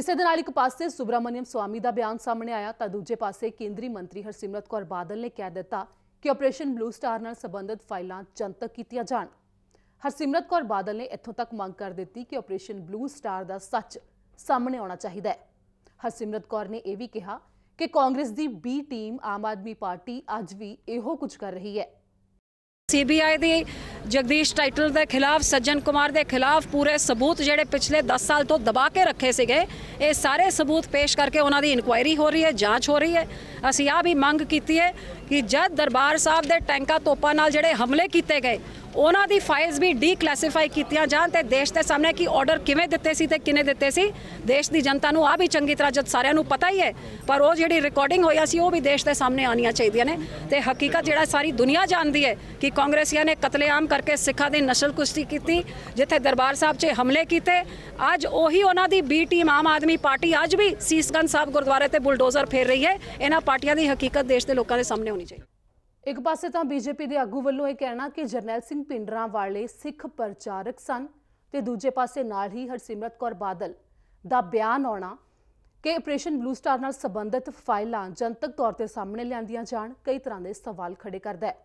ਇਸੇ ਦੇ ਨਾਲ ਇੱਕ ਪਾਸੇ ਸੁਬਰਾਮਨੀਅਮ ਸਵਾਮੀ ਦਾ ਬਿਆਨ ਸਾਹਮਣੇ ਆਇਆ ਤਾਂ ਦੂਜੇ ਪਾਸੇ ਕੇਂਦਰੀ ਮੰਤਰੀ ਹਰਸਿਮਰਤ ਕੌਰ ਬਾਦਲ ਨੇ ਕਹਿ ਦਿੱਤਾ ਕਿ ਆਪਰੇਸ਼ਨ ਬਲੂ ਸਟਾਰ ਨਾਲ ਸੰਬੰਧਿਤ ਫਾਈਲਾਂ ਜਨਤਕ ਕੀਤੀਆਂ ਜਾਣ ਹਰਸਿਮਰਤ ਕੌਰ ਬਾਦਲ ਨੇ ਇੱਥੋਂ ਤੱਕ ਮੰਗ ਕਰ ਦਿੱਤੀ ਕਿ ਆਪਰੇਸ਼ਨ ਬਲੂ ਸਟਾਰ ਦਾ ਸੱਚ ਸਾਹਮਣੇ ਆਉਣਾ ਚਾਹੀਦਾ ਹੈ ਹਰਸਿਮਰਤ ਕੌਰ ਨੇ ਇਹ ਵੀ ਕਿਹਾ ਕਿ ਕਾਂਗਰਸ ਦੀ B team Aam Aadmi Party ਅੱਜ ਵੀ ਇਹੋ ਕੁਝ ਕਰ ਰਹੀ ਹੈ ਸੀਬੀਆਈ ਦੇ ਜਗਦੀਸ਼ ਟਾਈਟਲ ਦੇ ਖਿਲਾਫ ਸੱਜਣ ਕੁਮਾਰ ਦੇ ਖਿਲਾਫ ਪੂਰੇ ਸਬੂਤ ਜਿਹੜੇ ਪਿਛਲੇ 10 ਸਾਲ ਤੋਂ ਦਬਾ ਕੇ ਰੱਖੇ ਸੀਗੇ ਇਹ ਸਾਰੇ ਸਬੂਤ ਪੇਸ਼ ਕਰਕੇ ਉਹਨਾਂ ਦੀ ਇਨਕੁਆਇਰੀ ਹੋ ਰਹੀ ਹੈ ਜਾਂਚ ਹੋ ਰਹੀ ਹੈ ਅਸੀਂ ਆ ਵੀ ਮੰਗ ਕੀਤੀ ਹੈ ਕਿ ਜਦ ਦਰਬਾਰ ਸਾਹਿਬ ਦੇ ਟੈਂਕਾ ਤੋਪਾਂ ਨਾਲ ਜਿਹੜੇ ਹਮਲੇ ਕੀਤੇ ਗਏ ਉਹਨਾਂ ਦੀ ਫਾਈਲਸ ਵੀ ਡੀਕਲਾਸੀਫਾਈ ਕੀਤੀਆਂ ਜਾਣ ਤੇ ਦੇਸ਼ ਦੇ ਸਾਹਮਣੇ ਕਿ ਆਰਡਰ ਕਿਵੇਂ ਦਿੱਤੇ ਸੀ ਤੇ ਕਿਨੇ ਦਿੱਤੇ ਸੀ ਦੇਸ਼ ਦੀ ਜਨਤਾ ਨੂੰ ਆ ਵੀ ਚੰਗੀ ਤਰ੍ਹਾਂ ਜਦ ਸਾਰਿਆਂ ਨੂੰ ਪਤਾ ਹੀ ਹੈ ਪਰ ਉਹ ਜਿਹੜੀ ਰਿਕਾਰਡਿੰਗ ਹੋਇਆ ਸੀ ਉਹ ਵੀ ਦੇਸ਼ ਦੇ ਸਾਹਮਣੇ ਆਣੀਆਂ ਚਾਹੀਦੀਆਂ ਨੇ ਤੇ ਹਕੀਕਤ ਜਿਹੜਾ ਸਾਰੀ ਦੁਨੀਆ ਜਾਣਦੀ ਹੈ ਕਿ ਕਾਂਗਰਸੀਆਂ ਨੇ ਕਤਲੇਆਮ ਕਰਕੇ ਸਿੱਖਾਂ ਦੀ ਨਸਲ ਕੁਸ਼ਤੀ ਕੀਤੀ ਜਿੱਥੇ ਦਰਬਾਰ ਸਾਹਿਬ 'ਚ ਹਮਲੇ ਕੀਤੇ ਅੱਜ ਉਹੀ ਉਹਨਾਂ ਦੀ B team Aam Aadmi Party ਅੱਜ ਵੀ ਸੀਸਗੰਜ ਸਾਹਿਬ ਗੁਰਦੁਆਰੇ ਤੇ ਬੁਲਡੋਜ਼ਰ ਫੇਰ ਰਹੀ ਹੈ ਇਹਨਾਂ ਪਾਰਟੀਆਂ ਦੀ ਹਕੀਕਤ ਦੇਸ਼ ਦੇ ਲੋਕਾਂ ਦੇ ਸਾਹਮਣੇ ਹੋਣੀ ਚਾਹੀਦੀ ਇੱਕ ਪਾਸੇ ਤਾਂ ਬੀਜੇਪੀ ਦੇ ਆਗੂ ਵੱਲੋਂ ਇਹ ਕਹਿਣਾ ਕਿ ਜਰਨੈਲ ਸਿੰਘ ਪਿੰਡਰਾ ਵਾਲੇ ਸਿੱਖ ਪ੍ਰਚਾਰਕ ਸਨ ਤੇ ਦੂਜੇ ਪਾਸੇ ਨਾਲ ਹੀ ਹਰਸਿਮਰਤ ਕੌਰ ਬਾਦਲ ਦਾ ਬਿਆਨ ਆਉਣਾ ਕਿ ਆਪਰੇਸ਼ਨ ਬਲੂ ਸਟਾਰ ਨਾਲ ਸੰਬੰਧਿਤ ਫਾਈਲਾਂ ਜਨਤਕ ਤੌਰ ਤੇ ਸਾਹਮਣੇ ਲਿਆਂਦੀਆਂ ਜਾਣ ਕਈ ਤਰ੍ਹਾਂ ਦੇ ਸਵਾਲ ਖੜੇ ਕਰਦਾ ਹੈ